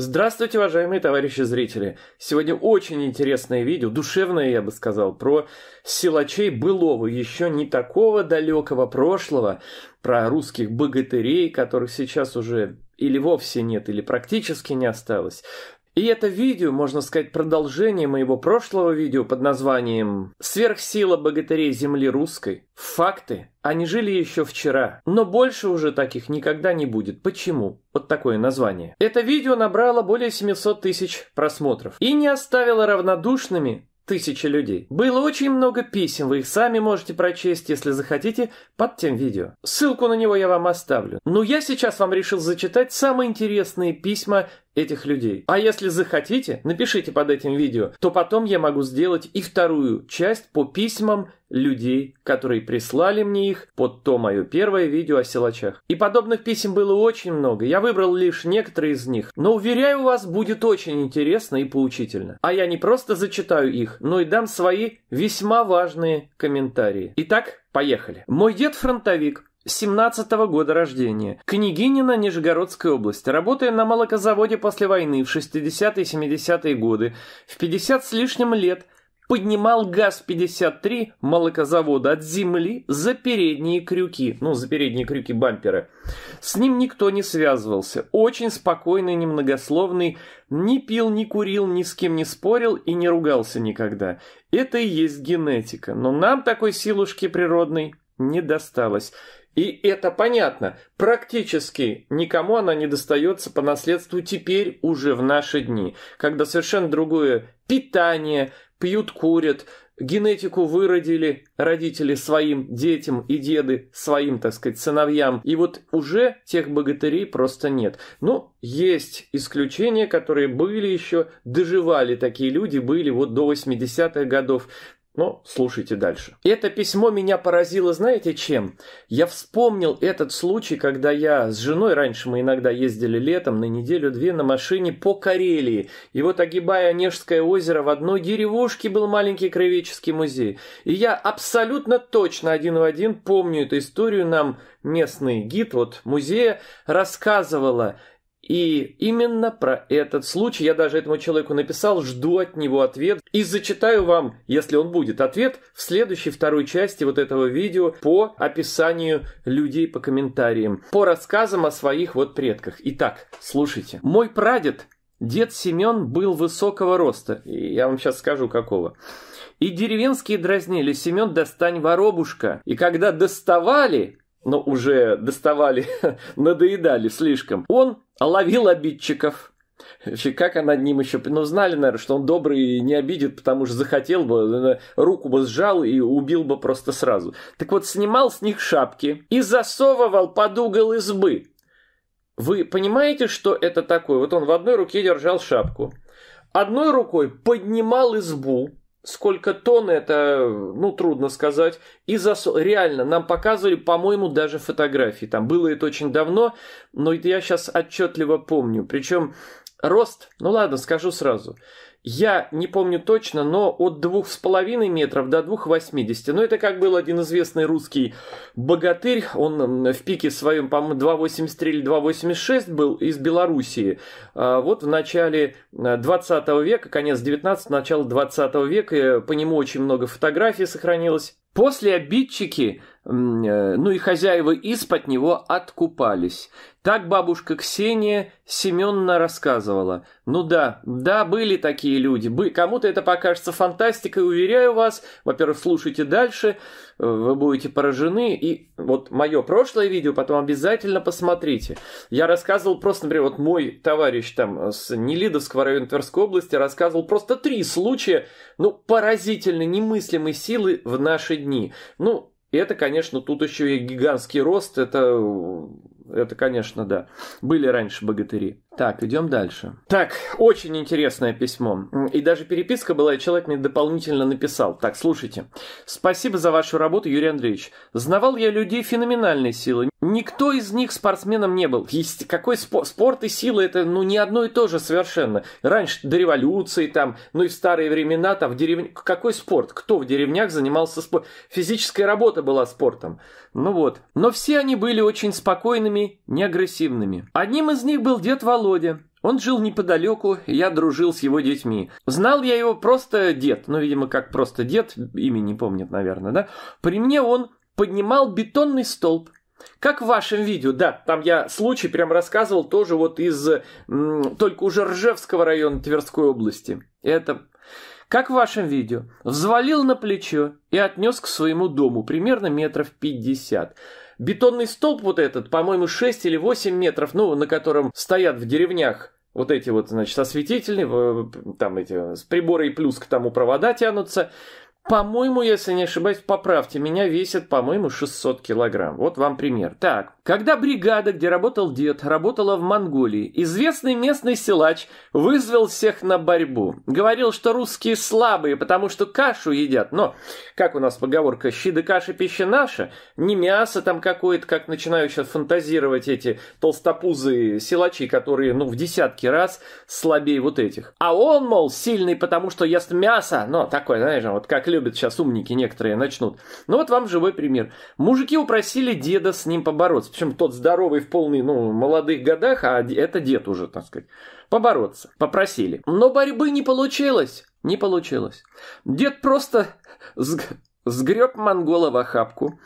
Здравствуйте, уважаемые товарищи зрители! Сегодня очень интересное видео, душевное, я бы сказал, про силачей былого, еще не такого далекого прошлого, про русских богатырей, которых сейчас уже или вовсе нет, или практически не осталось, и это видео, можно сказать, продолжение моего прошлого видео под названием «Сверхсила богатырей земли русской». Факты. Они жили еще вчера, но больше уже таких никогда не будет. Почему? Вот такое название. Это видео набрало более 700 тысяч просмотров и не оставило равнодушными тысячи людей. Было очень много писем, вы их сами можете прочесть, если захотите, под тем видео. Ссылку на него я вам оставлю. Но я сейчас вам решил зачитать самые интересные письма этих людей. А если захотите, напишите под этим видео, то потом я могу сделать и вторую часть по письмам людей, которые прислали мне их под то мое первое видео о силачах. И подобных писем было очень много, я выбрал лишь некоторые из них, но уверяю вас, будет очень интересно и поучительно. А я не просто зачитаю их, но и дам свои весьма важные комментарии. Итак, поехали. Мой дед фронтовик, 17 -го года рождения, княгинина Нижегородской области, работая на молокозаводе после войны в 60-70-е годы, в 50 с лишним лет поднимал ГАЗ-53 молокозавода от земли за передние крюки, ну, за передние крюки бампера. С ним никто не связывался. Очень спокойный, немногословный, не пил, не курил, ни с кем не спорил и не ругался никогда. Это и есть генетика, но нам такой силушки природной не досталось. И это понятно. Практически никому она не достается по наследству теперь уже в наши дни, когда совершенно другое питание, пьют, курят, генетику выродили родители своим детям и деды своим, так сказать, сыновьям. И вот уже тех богатырей просто нет. Но есть исключения, которые были еще, доживали такие люди, были вот до 80-х годов но слушайте дальше. Это письмо меня поразило, знаете чем? Я вспомнил этот случай, когда я с женой раньше мы иногда ездили летом на неделю-две на машине по Карелии. И вот огибая Онежское озеро, в одной деревушке был маленький краеведческий музей. И я абсолютно точно один в один помню эту историю. Нам местный гид вот музея рассказывала. И именно про этот случай я даже этому человеку написал, жду от него ответ и зачитаю вам, если он будет, ответ в следующей второй части вот этого видео по описанию людей по комментариям, по рассказам о своих вот предках. Итак, слушайте. Мой прадед, дед Семен, был высокого роста, и я вам сейчас скажу какого. И деревенские дразнили «Семен, достань воробушка». И когда доставали, но уже доставали, надоедали слишком. Он ловил обидчиков. Как она над ним еще... Ну, знали, наверное, что он добрый и не обидит, потому что захотел бы, э, руку бы сжал и убил бы просто сразу. Так вот, снимал с них шапки и засовывал под угол избы. Вы понимаете, что это такое? Вот он в одной руке держал шапку. Одной рукой поднимал избу, Сколько тонн это, ну, трудно сказать. И засол... Реально, нам показывали, по-моему, даже фотографии. Там было это очень давно, но я сейчас отчетливо помню. Причем рост, ну ладно, скажу сразу я не помню точно, но от 2,5 метров до 2,80. Но ну, это как был один известный русский богатырь, он в пике своем, по-моему, 2,83 или 2,86 был из Белоруссии. А вот в начале 20 э, века, конец 19 начало 20 века, э, по нему очень много фотографий сохранилось. После обидчики, э, ну и хозяева из под него откупались. Так бабушка Ксения Семенна рассказывала. Ну да, да, были такие люди. Кому-то это покажется фантастикой, уверяю вас. Во-первых, слушайте дальше вы будете поражены. И вот мое прошлое видео потом обязательно посмотрите. Я рассказывал просто, например, вот мой товарищ там с Нелидовского района Тверской области рассказывал просто три случая, ну, поразительно немыслимой силы в наши дни. Ну, это, конечно, тут еще и гигантский рост, это, это конечно, да. Были раньше богатыри. Так, идем дальше. Так, очень интересное письмо. И даже переписка была, и человек мне дополнительно написал. Так, слушайте. Спасибо за вашу работу, Юрий Андреевич. Знавал я людей феноменальной силы. Никто из них спортсменом не был. Есть какой спо- спорт и сила это ну не одно и то же совершенно. Раньше до революции там, ну и в старые времена там в деревне какой спорт? Кто в деревнях занимался спортом? Физическая работа была спортом. Ну вот. Но все они были очень спокойными, неагрессивными. Одним из них был дед Володя Володя. Он жил неподалеку, я дружил с его детьми. Знал я его просто дед, ну, видимо, как просто дед, имя не помнит, наверное, да? При мне он поднимал бетонный столб, как в вашем видео, да, там я случай прям рассказывал тоже вот из м, только уже Ржевского района Тверской области. Это как в вашем видео, взвалил на плечо и отнес к своему дому примерно метров пятьдесят. Бетонный столб вот этот, по-моему, 6 или 8 метров, ну, на котором стоят в деревнях вот эти вот, значит, осветительные, там эти, с приборой плюс к тому провода тянутся. По-моему, если не ошибаюсь, поправьте, меня весит, по-моему, 600 килограмм. Вот вам пример. Так, когда бригада, где работал дед, работала в Монголии, известный местный силач вызвал всех на борьбу. Говорил, что русские слабые, потому что кашу едят. Но, как у нас поговорка, щи да каша пища наша, не мясо там какое-то, как начинаю сейчас фантазировать эти толстопузые силачи, которые, ну, в десятки раз слабее вот этих. А он, мол, сильный, потому что ест мясо, но такое, знаешь, вот как любят сейчас умники некоторые начнут. Ну вот вам живой пример. Мужики упросили деда с ним побороться. Причем тот здоровый в полный, ну, молодых годах, а это дед уже, так сказать. Побороться. Попросили. Но борьбы не получилось. Не получилось. Дед просто сгреб монгола в охапку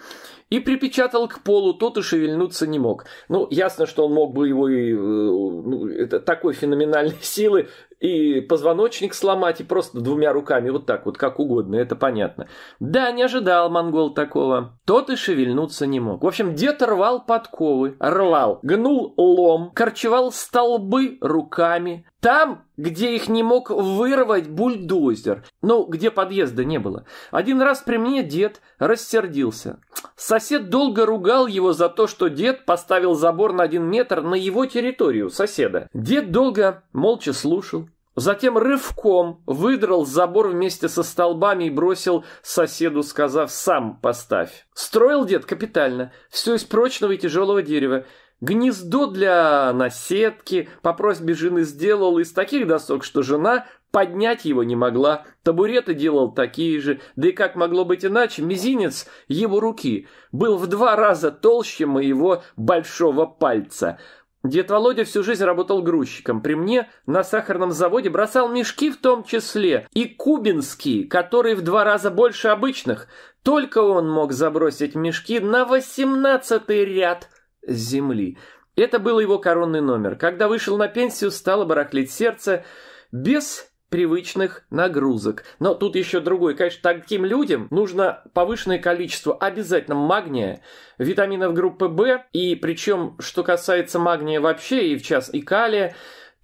и припечатал к полу, тот и шевельнуться не мог. Ну, ясно, что он мог бы его и э, ну, это, такой феноменальной силы и позвоночник сломать, и просто двумя руками вот так вот, как угодно, это понятно. Да, не ожидал монгол такого. Тот и шевельнуться не мог. В общем, дед рвал подковы, рвал, гнул лом, корчевал столбы руками, там, где их не мог вырвать бульдозер, ну, где подъезда не было. Один раз при мне дед рассердился. Сосед долго ругал его за то, что дед поставил забор на один метр на его территорию, соседа. Дед долго молча слушал. Затем рывком выдрал забор вместе со столбами и бросил соседу, сказав «сам поставь». Строил дед капитально, все из прочного и тяжелого дерева. Гнездо для наседки по просьбе жены сделал из таких досок, что жена поднять его не могла. Табуреты делал такие же, да и как могло быть иначе, мизинец его руки был в два раза толще моего большого пальца. Дед Володя всю жизнь работал грузчиком. При мне на сахарном заводе бросал мешки в том числе и кубинские, которые в два раза больше обычных. Только он мог забросить мешки на восемнадцатый ряд – земли. Это был его коронный номер. Когда вышел на пенсию, стало барахлить сердце без привычных нагрузок. Но тут еще другой. Конечно, таким людям нужно повышенное количество обязательно магния, витаминов группы В, и причем, что касается магния вообще, и в час и калия,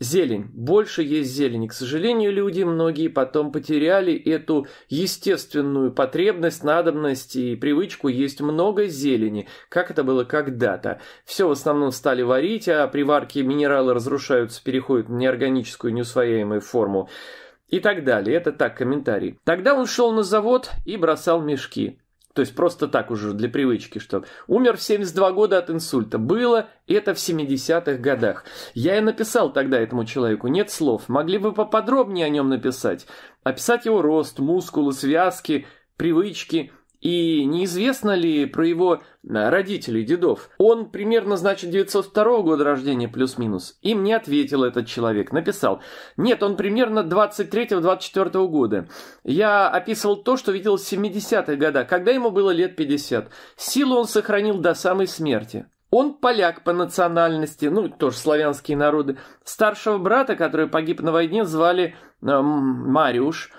Зелень. Больше есть зелени. К сожалению, люди многие потом потеряли эту естественную потребность, надобность и привычку есть много зелени, как это было когда-то. Все в основном стали варить, а при варке минералы разрушаются, переходят в неорганическую, неусвояемую форму и так далее. Это так комментарий. Тогда он шел на завод и бросал мешки. То есть просто так уже для привычки, что умер в 72 года от инсульта. Было это в 70-х годах. Я и написал тогда этому человеку, нет слов. Могли бы поподробнее о нем написать. Описать его рост, мускулы, связки, привычки – и неизвестно ли про его э, родителей, дедов? Он примерно, значит, 902 года рождения плюс-минус. Им не ответил этот человек, написал. Нет, он примерно 23-24 года. Я описывал то, что видел в 70-х годах, когда ему было лет 50. Силу он сохранил до самой смерти. Он поляк по национальности, ну, тоже славянские народы. Старшего брата, который погиб на войне, звали э, Мариуш. Мариуш.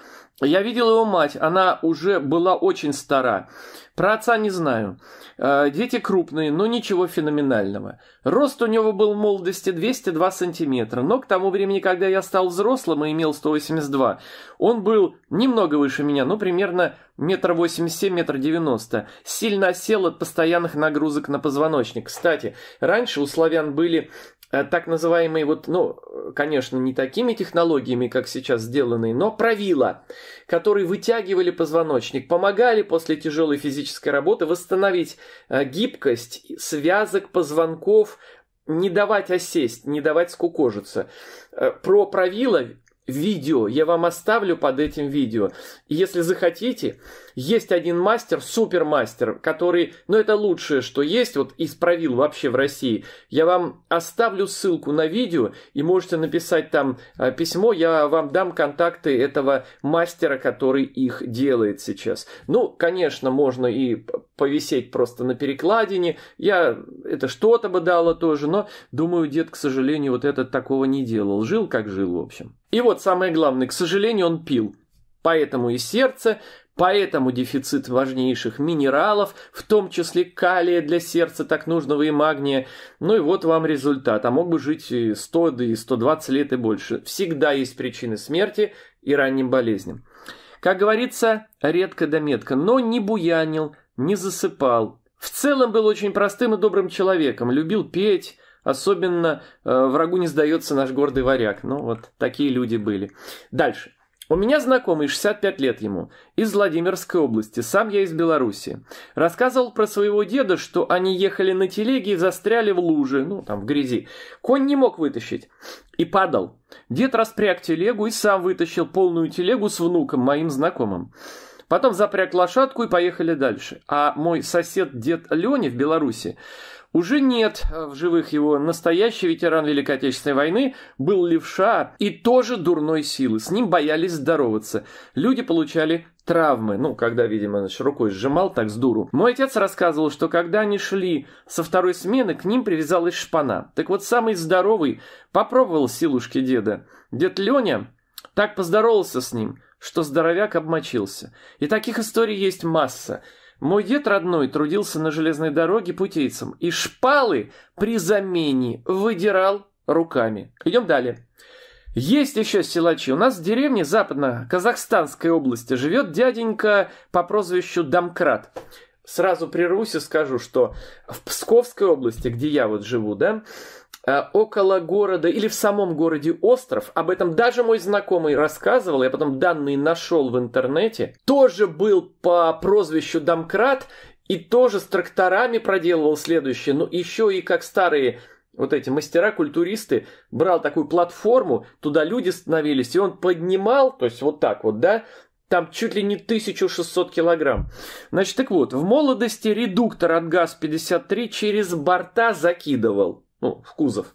Я видел его мать, она уже была очень стара. Про отца не знаю. Э, дети крупные, но ничего феноменального. Рост у него был в молодости 202 сантиметра, но к тому времени, когда я стал взрослым и имел 182, он был немного выше меня, ну, примерно метр восемьдесят семь, метр девяносто. Сильно осел от постоянных нагрузок на позвоночник. Кстати, раньше у славян были Э, так называемые, вот, ну, конечно, не такими технологиями, как сейчас сделанные, но правила, которые вытягивали позвоночник, помогали после тяжелой физической работы восстановить э, гибкость связок позвонков, не давать осесть, не давать скукожиться. Э, про правила видео я вам оставлю под этим видео. Если захотите, есть один мастер, супермастер, который, ну это лучшее, что есть, вот из правил вообще в России. Я вам оставлю ссылку на видео и можете написать там э, письмо, я вам дам контакты этого мастера, который их делает сейчас. Ну, конечно, можно и повисеть просто на перекладине. Я это что-то бы дало тоже, но думаю, дед, к сожалению, вот этот такого не делал. Жил как жил, в общем. И вот самое главное, к сожалению, он пил. Поэтому и сердце Поэтому дефицит важнейших минералов, в том числе калия для сердца так нужного и магния. Ну и вот вам результат. А мог бы жить и 100, да и 120 лет и больше. Всегда есть причины смерти и ранним болезням. Как говорится, редко да метко, но не буянил, не засыпал. В целом был очень простым и добрым человеком, любил петь, особенно э, врагу не сдается наш гордый варяг. Ну вот такие люди были. Дальше. У меня знакомый, 65 лет ему, из Владимирской области, сам я из Беларуси. Рассказывал про своего деда, что они ехали на телеге и застряли в луже, ну, там, в грязи. Конь не мог вытащить и падал. Дед распряг телегу и сам вытащил полную телегу с внуком, моим знакомым. Потом запряг лошадку и поехали дальше. А мой сосед дед Лёня в Беларуси уже нет э, в живых его. Настоящий ветеран Великой Отечественной войны был левша и тоже дурной силы. С ним боялись здороваться. Люди получали травмы, ну, когда, видимо, значит, рукой сжимал так с дуру. Мой отец рассказывал, что когда они шли со второй смены, к ним привязалась шпана. Так вот, самый здоровый попробовал силушки деда. Дед Леня так поздоровался с ним, что здоровяк обмочился. И таких историй есть масса. Мой дед родной трудился на железной дороге путейцем и шпалы при замене выдирал руками. Идем далее. Есть еще силачи. У нас в деревне западно-казахстанской области живет дяденька по прозвищу Домкрат. Сразу при руси скажу, что в Псковской области, где я вот живу, да, Э, около города или в самом городе остров, об этом даже мой знакомый рассказывал, я потом данные нашел в интернете, тоже был по прозвищу Домкрат и тоже с тракторами проделывал следующее, но ну, еще и как старые вот эти мастера-культуристы, брал такую платформу, туда люди становились, и он поднимал, то есть вот так вот, да, там чуть ли не 1600 килограмм. Значит, так вот, в молодости редуктор от ГАЗ-53 через борта закидывал ну, в кузов,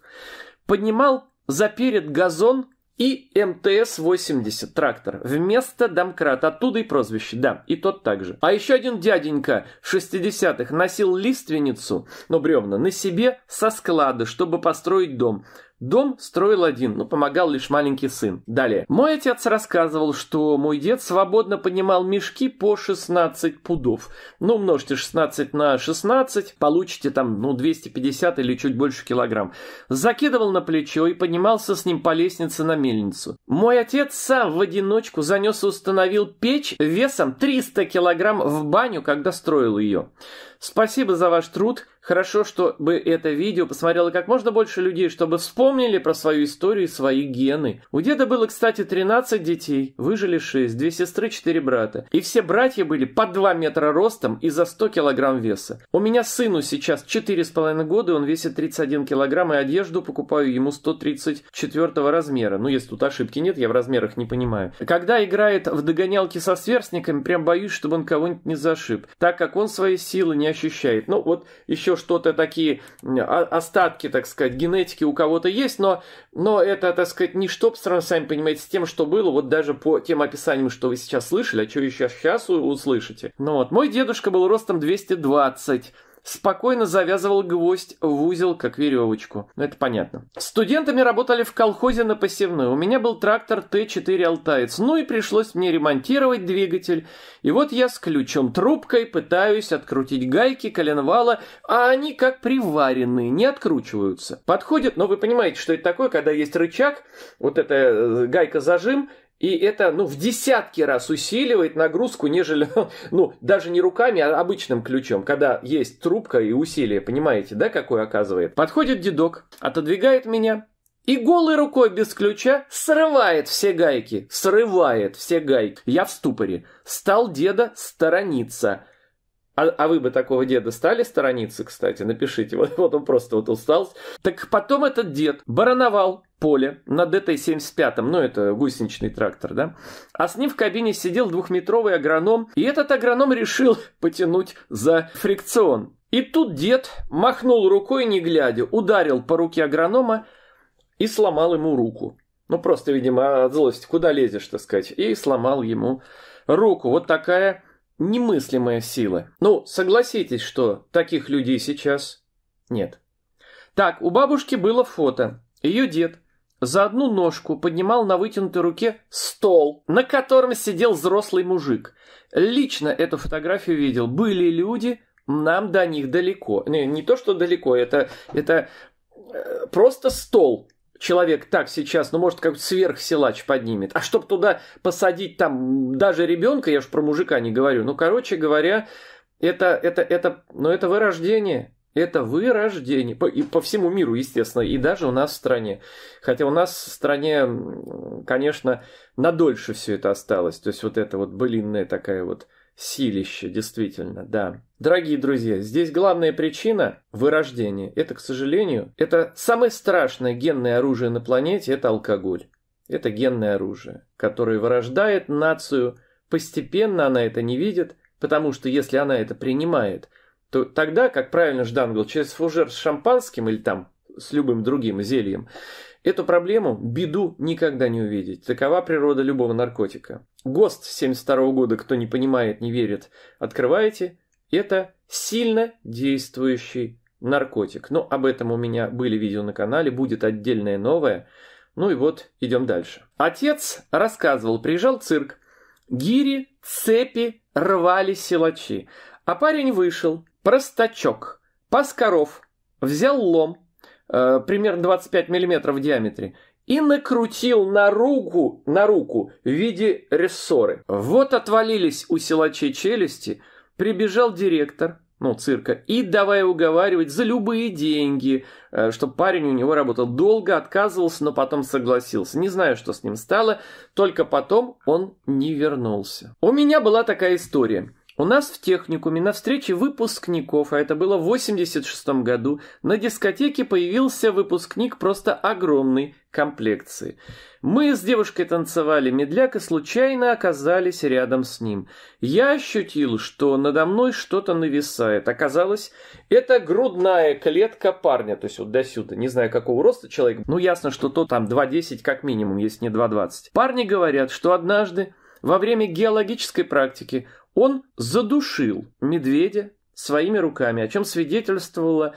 поднимал за перед газон и МТС-80 трактор вместо домкрата, оттуда и прозвище, да, и тот также. А еще один дяденька в 60-х носил лиственницу, ну бревна, на себе со склада, чтобы построить дом. Дом строил один, но помогал лишь маленький сын. Далее. Мой отец рассказывал, что мой дед свободно поднимал мешки по 16 пудов. Ну, умножьте 16 на 16, получите там, ну, 250 или чуть больше килограмм. Закидывал на плечо и поднимался с ним по лестнице на мельницу. Мой отец сам в одиночку занес и установил печь весом 300 килограмм в баню, когда строил ее. Спасибо за ваш труд. Хорошо, чтобы это видео посмотрело как можно больше людей, чтобы вспомнили про свою историю и свои гены. У деда было, кстати, 13 детей, выжили 6, две сестры, 4 брата. И все братья были по 2 метра ростом и за 100 килограмм веса. У меня сыну сейчас 4,5 года, он весит 31 килограмм, и одежду покупаю ему 134 размера. Ну, если тут ошибки нет, я в размерах не понимаю. Когда играет в догонялки со сверстниками, прям боюсь, чтобы он кого-нибудь не зашиб, так как он свои силы не ощущает. Ну, вот еще что-то такие остатки, так сказать, генетики у кого-то есть, но, но это, так сказать, не по сравнению, сами понимаете, с тем, что было, вот даже по тем описаниям, что вы сейчас слышали, а что еще сейчас услышите. Ну вот, мой дедушка был ростом 220, спокойно завязывал гвоздь в узел, как веревочку. это понятно. Студентами работали в колхозе на посевной. У меня был трактор Т-4 «Алтаец». Ну и пришлось мне ремонтировать двигатель. И вот я с ключом-трубкой пытаюсь открутить гайки коленвала, а они как приваренные, не откручиваются. Подходит, но ну вы понимаете, что это такое, когда есть рычаг, вот эта э, гайка-зажим – и это ну, в десятки раз усиливает нагрузку, нежели, ну, даже не руками, а обычным ключом, когда есть трубка и усилие, понимаете, да, какое оказывает. Подходит дедок, отодвигает меня, и голой рукой без ключа срывает все гайки, срывает все гайки. Я в ступоре. Стал деда сторониться. А, а вы бы такого деда стали сторониться, кстати? Напишите. Вот, вот он просто вот устал. Так потом этот дед барановал поле на ДТ-75, ну это гусеничный трактор, да? А с ним в кабине сидел двухметровый агроном, и этот агроном решил потянуть за фрикцион. И тут дед махнул рукой, не глядя, ударил по руке агронома и сломал ему руку. Ну, просто, видимо, от злости, куда лезешь, так сказать, и сломал ему руку. Вот такая немыслимая сила. Ну, согласитесь, что таких людей сейчас нет. Так, у бабушки было фото. Ее дед за одну ножку поднимал на вытянутой руке стол, на котором сидел взрослый мужик. Лично эту фотографию видел. Были люди, нам до них далеко. Не, не то, что далеко, это, это э, просто стол человек так сейчас, ну, может, как то сверхсилач поднимет. А чтобы туда посадить там даже ребенка, я уж про мужика не говорю. Ну, короче говоря, это, это, это, но ну, это вырождение. Это вырождение. По, и по всему миру, естественно, и даже у нас в стране. Хотя у нас в стране, конечно, надольше все это осталось. То есть вот это вот былинная такая вот силище, действительно, да. Дорогие друзья, здесь главная причина вырождения. Это, к сожалению, это самое страшное генное оружие на планете – это алкоголь. Это генное оружие, которое вырождает нацию. Постепенно она это не видит, потому что если она это принимает, то тогда, как правильно ждан говорил, через фужер с шампанским или там с любым другим зельем, эту проблему, беду никогда не увидеть. Такова природа любого наркотика. ГОСТ 72 года, кто не понимает, не верит, открываете – это сильно действующий наркотик. Но об этом у меня были видео на канале, будет отдельное новое. Ну и вот, идем дальше. Отец рассказывал, приезжал цирк. Гири, цепи рвали силачи. А парень вышел, простачок, паскаров, взял лом, э, примерно 25 миллиметров в диаметре, и накрутил на руку, на руку в виде рессоры. Вот отвалились у силачей челюсти – Прибежал директор, ну, цирка, и давай уговаривать за любые деньги, э, чтобы парень у него работал долго, отказывался, но потом согласился. Не знаю, что с ним стало, только потом он не вернулся. У меня была такая история. У нас в техникуме на встрече выпускников, а это было в 86 году, на дискотеке появился выпускник просто огромный, комплекции. Мы с девушкой танцевали медляк и случайно оказались рядом с ним. Я ощутил, что надо мной что-то нависает. Оказалось, это грудная клетка парня, то есть вот до сюда. Не знаю, какого роста человек. Ну, ясно, что то там 2,10 как минимум, если не 2,20. Парни говорят, что однажды во время геологической практики он задушил медведя своими руками, о чем свидетельствовало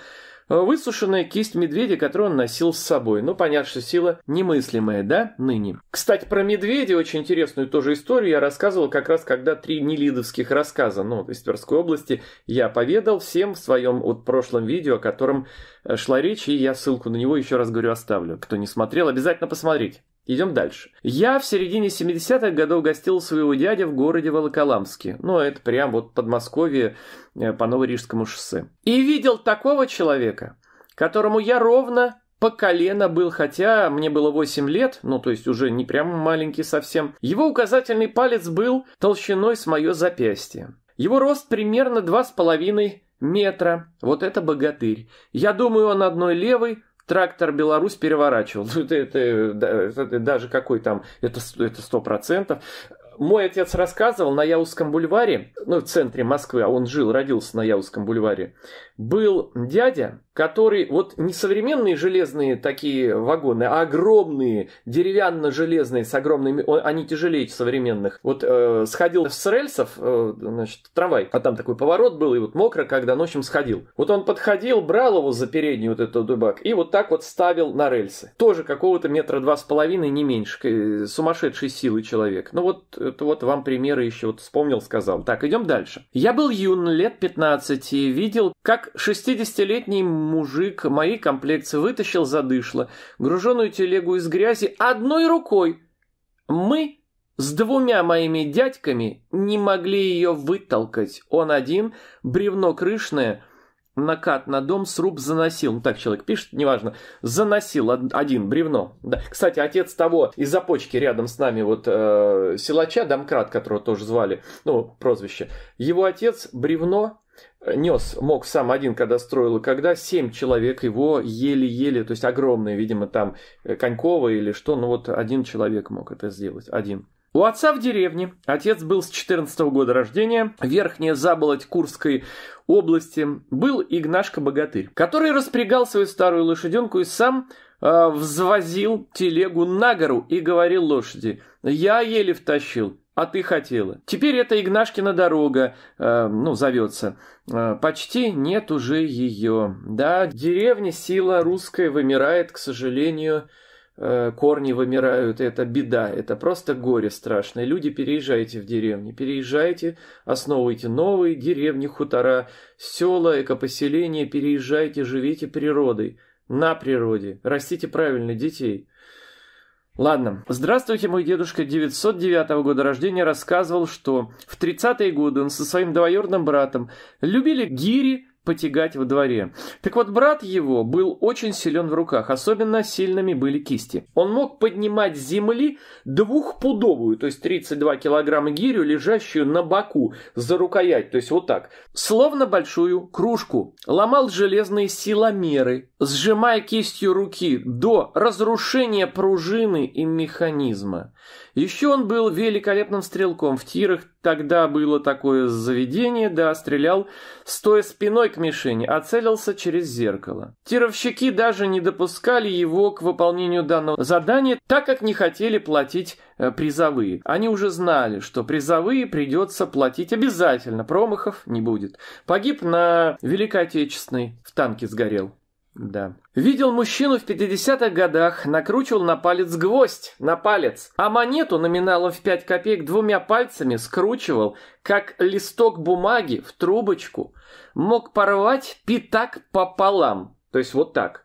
Высушенная кисть медведя, которую он носил с собой. Ну, понятно, что сила немыслимая, да, ныне. Кстати, про медведя очень интересную тоже историю я рассказывал как раз, когда три нелидовских рассказа, ну, из Тверской области, я поведал всем в своем вот прошлом видео, о котором э, шла речь, и я ссылку на него еще раз говорю оставлю. Кто не смотрел, обязательно посмотрите. Идем дальше. Я в середине 70-х годов гостил своего дядя в городе Волоколамске. Ну, это прям вот Подмосковье э, по Новорижскому шоссе. И видел такого человека, которому я ровно по колено был, хотя мне было 8 лет, ну то есть уже не прям маленький совсем. Его указательный палец был толщиной с мое запястье. Его рост примерно 2,5 метра. Вот это богатырь. Я думаю, он одной левой, трактор Беларусь переворачивал. Ну, это, это, это, это даже какой там, это сто процентов мой отец рассказывал, на Яузском бульваре, ну, в центре Москвы, а он жил, родился на Яузском бульваре, был дядя, который, вот не современные железные такие вагоны, а огромные, деревянно-железные, с огромными, они тяжелее современных. Вот э, сходил с рельсов, э, значит, трамвай, а там такой поворот был, и вот мокро, когда ночью сходил. Вот он подходил, брал его за переднюю вот эту дубак, и вот так вот ставил на рельсы. Тоже какого-то метра два с половиной, не меньше, э, сумасшедший силы человек. Ну вот э, это вот вам примеры еще вот вспомнил, сказал. Так, идем дальше. Я был юн, лет 15, и видел, как 60-летний мужик моей комплекции вытащил задышло, груженную телегу из грязи одной рукой. Мы с двумя моими дядьками не могли ее вытолкать. Он один, бревно крышное – накат на дом, сруб заносил. Ну, так человек пишет, неважно. Заносил один бревно. Да. Кстати, отец того из започки рядом с нами, вот э, силача, домкрат, которого тоже звали, ну, прозвище. Его отец бревно э, нес, мог сам один, когда строил, и когда семь человек его еле-еле, то есть огромные, видимо, там э, коньковые или что, ну вот один человек мог это сделать, один. У отца в деревне. Отец был с 14 -го года рождения. Верхняя заболоть Курской области был Игнашка Богатырь, который распрягал свою старую лошаденку и сам э, взвозил телегу на гору и говорил лошади «Я еле втащил, а ты хотела». Теперь это Игнашкина дорога, э, ну, зовется. Э, почти нет уже ее. Да, деревня сила русская вымирает, к сожалению, Э, корни вымирают, это беда, это просто горе страшное. Люди, переезжайте в деревни, переезжайте, основывайте новые деревни, хутора, села, экопоселения, переезжайте, живите природой, на природе, растите правильно детей. Ладно. Здравствуйте, мой дедушка 909 года рождения рассказывал, что в 30-е годы он со своим двоюродным братом любили гири, потягать во дворе. Так вот, брат его был очень силен в руках, особенно сильными были кисти. Он мог поднимать с земли двухпудовую, то есть 32 килограмма гирю, лежащую на боку, за рукоять, то есть вот так, словно большую кружку. Ломал железные силомеры, сжимая кистью руки до разрушения пружины и механизма. Еще он был великолепным стрелком. В тирах тогда было такое заведение, да, стрелял, стоя спиной к мишени, а целился через зеркало. Тировщики даже не допускали его к выполнению данного задания, так как не хотели платить э, призовые. Они уже знали, что призовые придется платить обязательно, промахов не будет. Погиб на Великой Отечественной, в танке сгорел. Да. Видел мужчину в 50-х годах, накручивал на палец гвоздь, на палец, а монету номиналом в 5 копеек двумя пальцами скручивал, как листок бумаги в трубочку. Мог порвать пятак пополам, то есть вот так.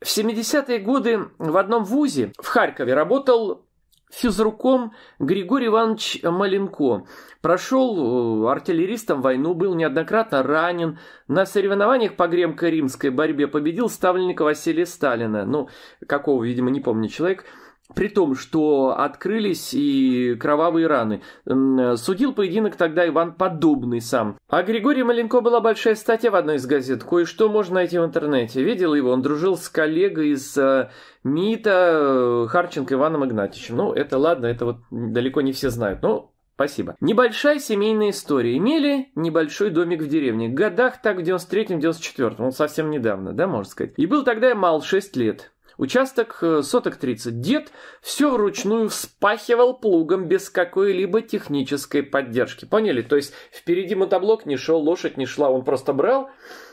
В 70-е годы в одном вузе в Харькове работал физруком Григорий Иванович Маленко. Прошел э, артиллеристом войну, был неоднократно ранен. На соревнованиях по гремко-римской борьбе победил ставленника Василия Сталина. Ну, какого, видимо, не помню человек. При том, что открылись и кровавые раны. Судил поединок тогда Иван Подобный сам. А Григорий Маленко была большая статья в одной из газет. Кое-что можно найти в интернете. Видел его, он дружил с коллегой из э, МИТа э, Харченко Иваном Игнатьевичем. Ну, это ладно, это вот далеко не все знают. Но Спасибо. Небольшая семейная история. Имели небольшой домик в деревне. В годах так в 93-94. Он совсем недавно, да, можно сказать. И был тогда я мал, 6 лет. Участок э, соток 30. Дед все вручную вспахивал плугом без какой-либо технической поддержки. Поняли? То есть впереди мотоблок не шел, лошадь не шла, он просто брал.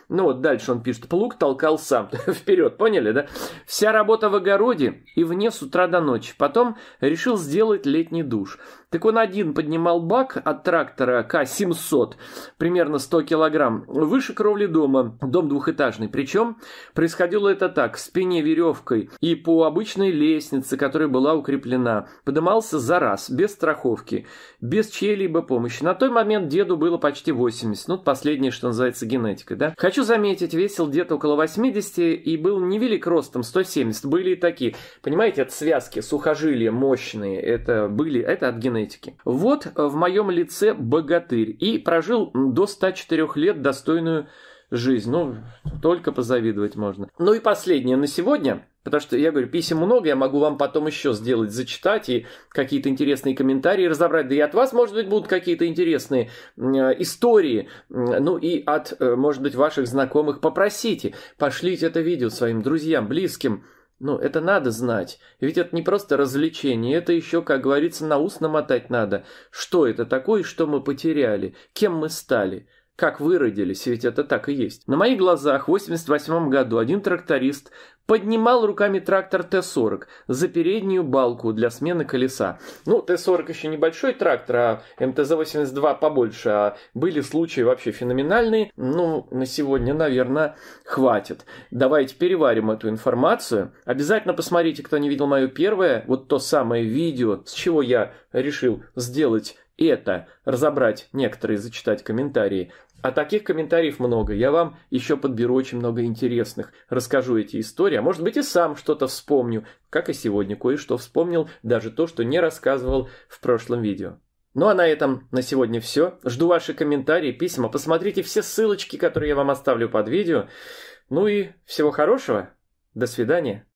Ну вот дальше он пишет, плуг толкал сам. Вперед, поняли, да? Вся работа в огороде и вне с утра до ночи. Потом решил сделать летний душ. Так он один поднимал бак от трактора К-700, примерно 100 килограмм, выше кровли дома, дом двухэтажный. Причем происходило это так, в спине веревкой и по обычной лестнице, которая была укреплена. Подымался за раз, без страховки, без чьей-либо помощи. На тот момент деду было почти 80, ну, последнее, что называется, генетика, да. Хочу заметить, весил дед около 80 и был невелик ростом, 170. Были и такие. Понимаете, это связки, сухожилия мощные, это были, это от генетики генетики. Вот э, в моем лице богатырь и прожил до 104 лет достойную жизнь. Ну, только позавидовать можно. Ну и последнее на сегодня. Потому что я говорю, писем много, я могу вам потом еще сделать, зачитать и какие-то интересные комментарии разобрать. Да и от вас, может быть, будут какие-то интересные э, истории. Ну и от, э, может быть, ваших знакомых попросите, пошлите это видео своим друзьям, близким, ну, это надо знать. Ведь это не просто развлечение, это еще, как говорится, на ус намотать надо. Что это такое, что мы потеряли? Кем мы стали? Как выродились, ведь это так и есть. На моих глазах в 88 году один тракторист поднимал руками трактор Т-40 за переднюю балку для смены колеса. Ну, Т-40 еще небольшой трактор, а МТЗ-82 побольше. А были случаи вообще феноменальные. Ну, на сегодня, наверное, хватит. Давайте переварим эту информацию. Обязательно посмотрите, кто не видел мое первое, вот то самое видео, с чего я решил сделать это, разобрать некоторые, зачитать комментарии. А таких комментариев много. Я вам еще подберу очень много интересных. Расскажу эти истории. А может быть и сам что-то вспомню. Как и сегодня кое-что вспомнил. Даже то, что не рассказывал в прошлом видео. Ну а на этом на сегодня все. Жду ваши комментарии, письма. Посмотрите все ссылочки, которые я вам оставлю под видео. Ну и всего хорошего. До свидания.